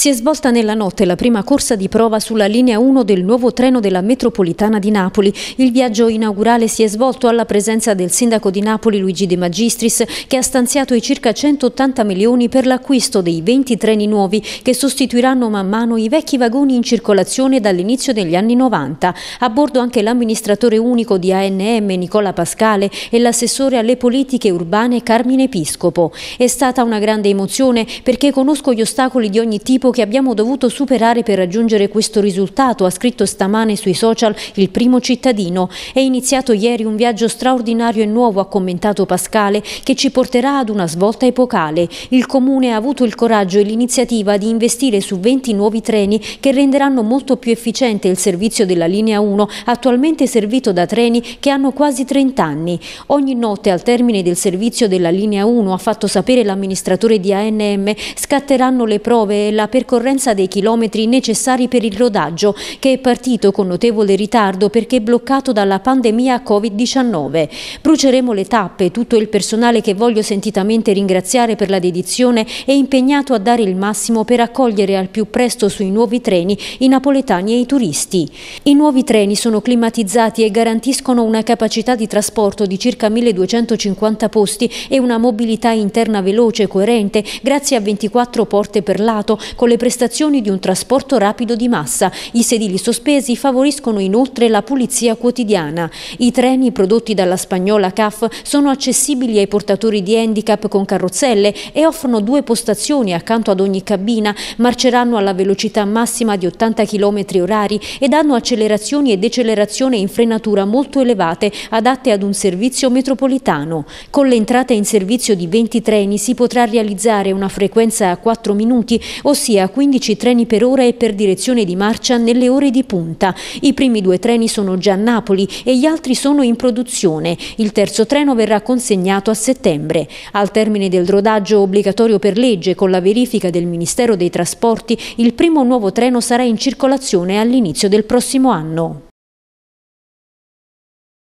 Si è svolta nella notte la prima corsa di prova sulla linea 1 del nuovo treno della metropolitana di Napoli. Il viaggio inaugurale si è svolto alla presenza del sindaco di Napoli Luigi De Magistris che ha stanziato i circa 180 milioni per l'acquisto dei 20 treni nuovi che sostituiranno man mano i vecchi vagoni in circolazione dall'inizio degli anni 90. A bordo anche l'amministratore unico di ANM Nicola Pascale e l'assessore alle politiche urbane Carmine Episcopo. È stata una grande emozione perché conosco gli ostacoli di ogni tipo tempo che abbiamo dovuto superare per raggiungere questo risultato, ha scritto stamane sui social il primo cittadino. È iniziato ieri un viaggio straordinario e nuovo, ha commentato Pascale, che ci porterà ad una svolta epocale. Il Comune ha avuto il coraggio e l'iniziativa di investire su 20 nuovi treni che renderanno molto più efficiente il servizio della linea 1, attualmente servito da treni che hanno quasi 30 anni. Ogni notte al termine del servizio della linea 1, ha fatto sapere l'amministratore di ANM, scatteranno le prove e la per percorrenza dei chilometri necessari per il rodaggio, che è partito con notevole ritardo perché bloccato dalla pandemia Covid-19. Bruceremo le tappe, tutto il personale che voglio sentitamente ringraziare per la dedizione è impegnato a dare il massimo per accogliere al più presto sui nuovi treni i napoletani e i turisti. I nuovi treni sono climatizzati e garantiscono una capacità di trasporto di circa 1250 posti e una mobilità interna veloce e coerente grazie a 24 porte per lato con le prestazioni di un trasporto rapido di massa. I sedili sospesi favoriscono inoltre la pulizia quotidiana. I treni prodotti dalla spagnola CAF sono accessibili ai portatori di handicap con carrozzelle e offrono due postazioni accanto ad ogni cabina, marceranno alla velocità massima di 80 km orari ed hanno accelerazioni e decelerazione in frenatura molto elevate, adatte ad un servizio metropolitano. Con l'entrata in servizio di 20 treni si potrà realizzare una frequenza a 4 minuti, ossia a 15 treni per ora e per direzione di marcia nelle ore di punta. I primi due treni sono già a Napoli e gli altri sono in produzione. Il terzo treno verrà consegnato a settembre. Al termine del rodaggio obbligatorio per legge con la verifica del Ministero dei Trasporti, il primo nuovo treno sarà in circolazione all'inizio del prossimo anno.